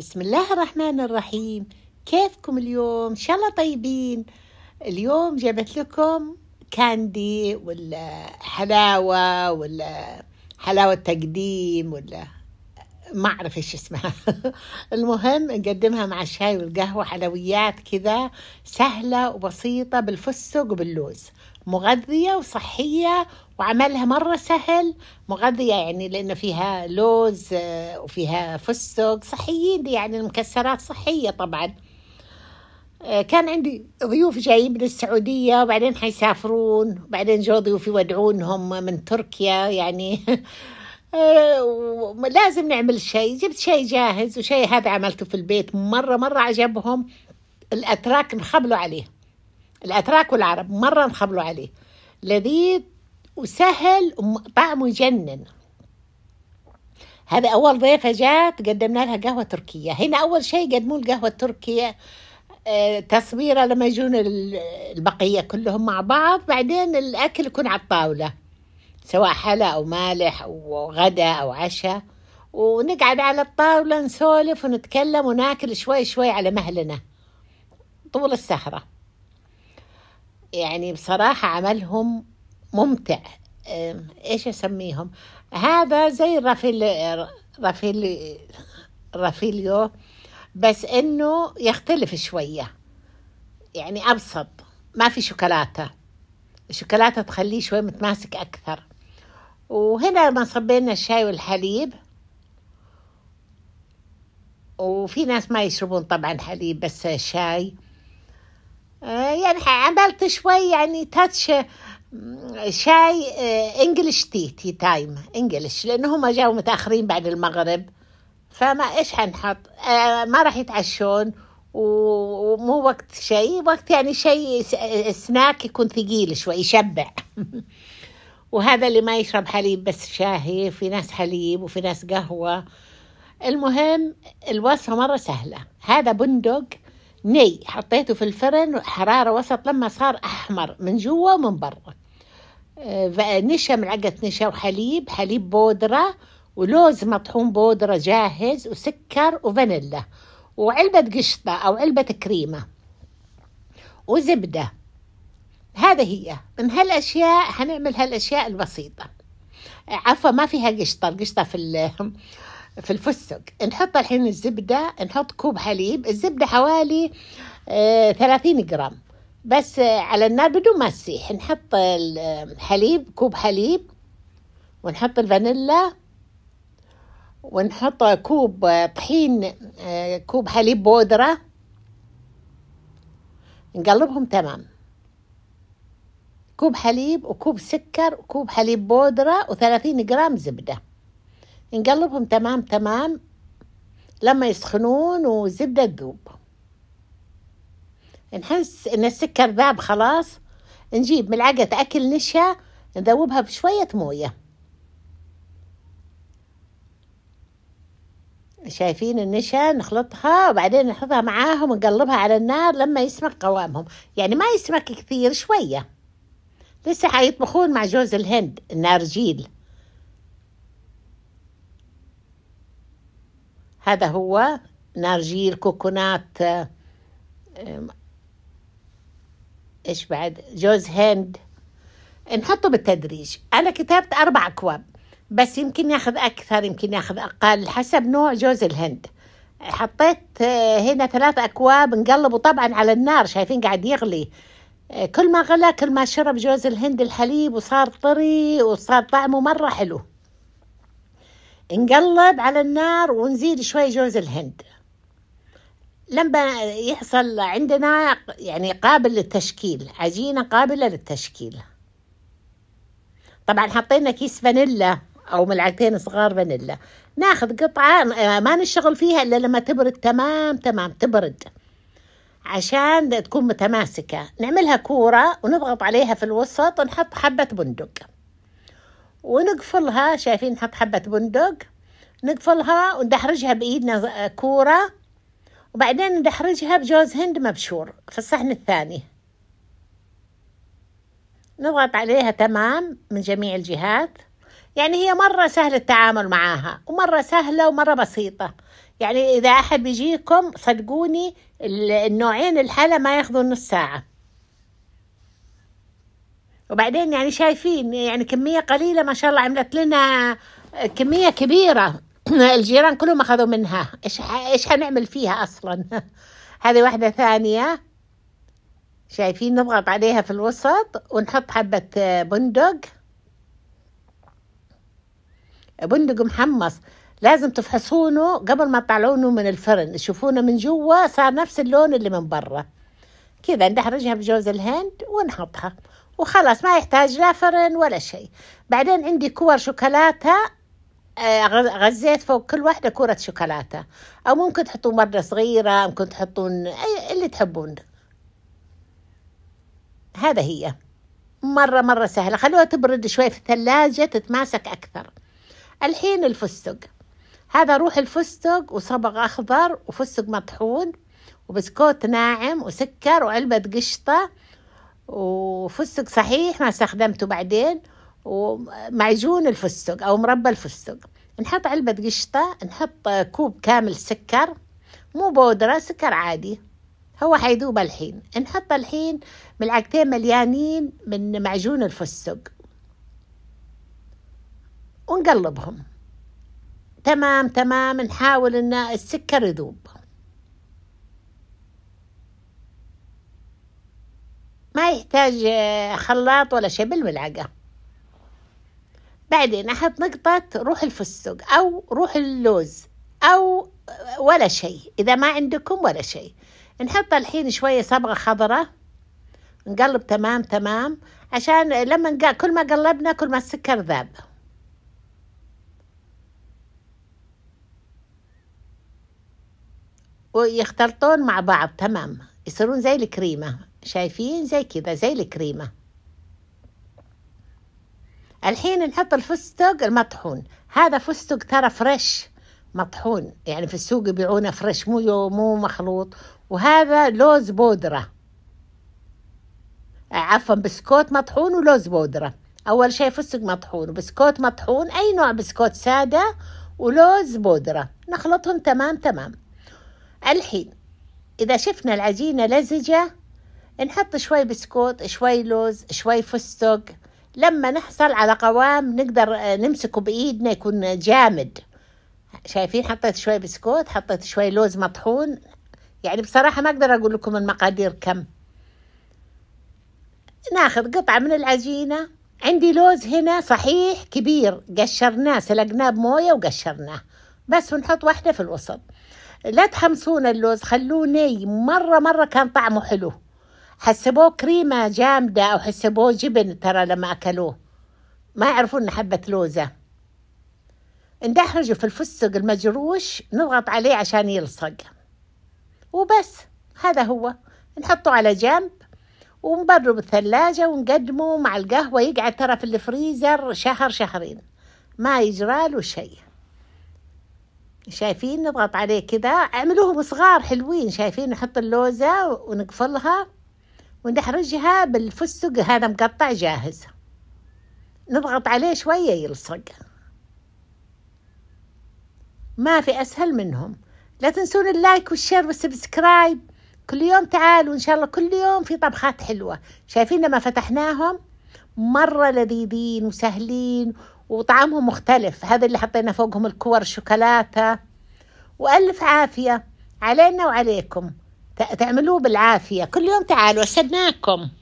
بسم الله الرحمن الرحيم كيفكم اليوم ان شاء الله طيبين اليوم جابت لكم كاندي ولا حلاوة ولا حلاوة تقديم ولا ما اعرف ايش اسمها المهم نقدمها مع الشاي والقهوة حلويات كذا سهلة وبسيطة بالفستق وباللوز مغذية وصحية وعملها مرة سهل مغذية يعني لأن فيها لوز آه، وفيها فستق صحيين يعني المكسرات صحية طبعا آه، كان عندي ضيوف جايين من السعودية وبعدين حيسافرون وبعدين جو ضيوفي يودعونهم من تركيا يعني آه، لازم نعمل شيء جبت شيء جاهز وشيء هذا عملته في البيت مرة مرة عجبهم الأتراك مخبلوا عليه الأتراك والعرب مرة نخبلوا عليه لذيذ وسهل طعمه يجنن هذا أول ضيفة جات قدمنا لها قهوة تركية هنا أول شيء قدموا القهوة التركية آه، تصويرة لما يجون البقية كلهم مع بعض بعدين الأكل يكون على الطاولة سواء حلا أو مالح أو غدا أو عشاء ونقعد على الطاولة نسولف ونتكلم وناكل شوي شوي على مهلنا طول السهرة يعني بصراحة عملهم ممتع ايش اسميهم هذا زي رافيل رافيل رافيليو بس انه يختلف شوية يعني ابسط ما في شوكولاتة الشوكولاتة تخليه شوي متماسك اكثر وهنا ما صبينا الشاي والحليب وفي ناس ما يشربون طبعا حليب بس شاي آه، يعني عملت شوي يعني تاتش آه، شاي انجلش تي تي تايم انجلش لانهم هم جاوا متاخرين بعد المغرب فما ايش حنحط آه، ما راح يتعشون ومو وقت شيء وقت يعني شيء سناك يكون ثقيل شوي يشبع وهذا اللي ما يشرب حليب بس شاهي في ناس حليب وفي ناس قهوة المهم الوصفة مرة سهلة هذا بندق ني حطيته في الفرن حرارة وسط لما صار أحمر من جوا ومن برا آه، نشا ملعقة نشا وحليب حليب بودرة ولوز مطحون بودرة جاهز وسكر وفانيلا وعلبة قشطة أو علبة كريمة وزبدة هذا هي من هالأشياء هنعمل هالأشياء البسيطة آه، عفوا ما فيها قشطة القشطة في في الفستق نحط الحين الزبدة نحط كوب حليب الزبدة حوالي آه، ثلاثين جرام بس آه، على النار بدون ما تسيح نحط الحليب آه، كوب حليب ونحط الفانيلا ونحط كوب طحين كوب حليب بودرة نقلبهم تمام كوب حليب وكوب سكر وكوب حليب بودرة وثلاثين جرام زبده نقلبهم تمام تمام لما يسخنون والزبدة تذوب نحس إن السكر ذاب خلاص نجيب ملعقة أكل نشا نذوبها بشوية موية شايفين النشا نخلطها وبعدين نحطها معاهم ونقلبها على النار لما يسمك قوامهم يعني ما يسمك كثير شوية لسه حيطبخون مع جوز الهند النارجيل هذا هو نارجيل كوكونات ايش بعد جوز هند نحطه بالتدريج انا كتبت اربع اكواب بس يمكن ياخذ اكثر يمكن ياخذ اقل حسب نوع جوز الهند حطيت آه، هنا ثلاث اكواب نقلبه طبعا على النار شايفين قاعد يغلي آه، كل ما غلى كل ما شرب جوز الهند الحليب وصار طري وصار طعمه مره حلو نقلب على النار ونزيد شوي جوز الهند لما يحصل عندنا يعني قابل للتشكيل عجينة قابلة للتشكيل طبعا حطينا كيس فانيلا أو ملعقتين صغار فانيلا ناخذ قطعة ما نشتغل فيها إلا لما تبرد تمام تمام تبرد عشان تكون متماسكة نعملها كورة ونضغط عليها في الوسط ونحط حبة بندق ونقفلها شايفين نحط حبة بندق نقفلها وندحرجها بإيدنا كورة وبعدين ندحرجها بجوز هند مبشور في الصحن الثاني نضغط عليها تمام من جميع الجهات يعني هي مرة سهل التعامل معاها ومرة سهلة ومرة بسيطة يعني إذا أحد بيجيكم صدقوني النوعين الحالة ما ياخذوا نص ساعة وبعدين يعني شايفين يعني كمية قليلة ما شاء الله عملت لنا كمية كبيرة الجيران كلهم اخذوا منها ايش ايش هنعمل فيها اصلا هذه واحده ثانيه شايفين نضغط عليها في الوسط ونحط حبه آه، بندق بندق محمص لازم تفحصونه قبل ما تطلعونه من الفرن تشوفونه من جوا صار نفس اللون اللي من برا كذا ندحرجها بجوز الهند ونحطها وخلاص ما يحتاج لا فرن ولا شيء بعدين عندي كور شوكولاتة آه، غزيت فوق كل واحدة كرة شوكولاتة أو ممكن تحطون مرة صغيرة ممكن تحطون اللي تحبون هذا هي مرة مرة سهلة خلوها تبرد شوي في الثلاجة تتماسك أكثر الحين الفستق هذا روح الفستق وصبغ أخضر وفستق مطحون وبسكوت ناعم وسكر وعلبة قشطة وفستق صحيح ما استخدمته بعدين ومعجون الفستق أو مربى الفستق نحط علبة قشطة نحط كوب كامل سكر مو بودرة سكر عادي هو حيذوب الحين نحط الحين ملعقتين مليانين من معجون الفستق ونقلبهم تمام تمام نحاول ان السكر يذوب ما يحتاج خلاط ولا شيء بالملعقه بعدين أحط نقطة روح الفستق أو روح اللوز أو ولا شيء إذا ما عندكم ولا شيء نحط الحين شوية صبغة خضراء نقلب تمام تمام عشان لما كل ما قلبنا كل ما السكر ذاب ويختلطون مع بعض تمام يصيرون زي الكريمة شايفين زي كذا زي الكريمه الحين نحط الفستق المطحون هذا فستق ترى فريش مطحون يعني في السوق يبيعونه فريش مو مو مخلوط وهذا لوز بودرة عفوا بسكوت مطحون ولوز بودرة أول شيء فستق مطحون وبسكوت مطحون أي نوع بسكوت سادة ولوز بودرة نخلطهم تمام تمام الحين إذا شفنا العجينة لزجة نحط شوي بسكوت شوي لوز شوي فستق لما نحصل على قوام نقدر آه، نمسكه بايدنا يكون جامد شايفين حطيت شوي بسكوت حطيت شوي لوز مطحون يعني بصراحة ما أقدر أقول لكم المقادير كم ناخذ قطعة من العجينة عندي لوز هنا صحيح كبير قشرناه سلقناه بموية وقشرناه بس ونحط واحدة في الوسط لا تحمصون اللوز خلوه ني مرة مرة كان طعمه حلو حسبوه كريمة جامدة أو حسبوه جبن ترى لما أكلوه ما يعرفون انه حبة لوزة ندحرجه في الفستق المجروش نضغط عليه عشان يلصق وبس هذا هو نحطه على جنب ونبره بالثلاجة ونقدمه مع القهوة يقعد ترى في الفريزر شهر شهرين ما يجراله شيء شايفين نضغط عليه كذا اعملوهم صغار حلوين شايفين نحط اللوزة ونقفلها ونحرجها بالفستق هذا مقطع جاهز نضغط عليه شوية يلصق ما في أسهل منهم لا تنسون اللايك والشير والسبسكرايب كل يوم تعالوا إن شاء الله كل يوم في طبخات حلوة شايفين لما فتحناهم مرة لذيذين وسهلين وطعمهم مختلف هذا اللي حطينا فوقهم الكور الشوكولاتة وألف عافية علينا وعليكم تعملوه بالعافية كل يوم تعالوا أستناكم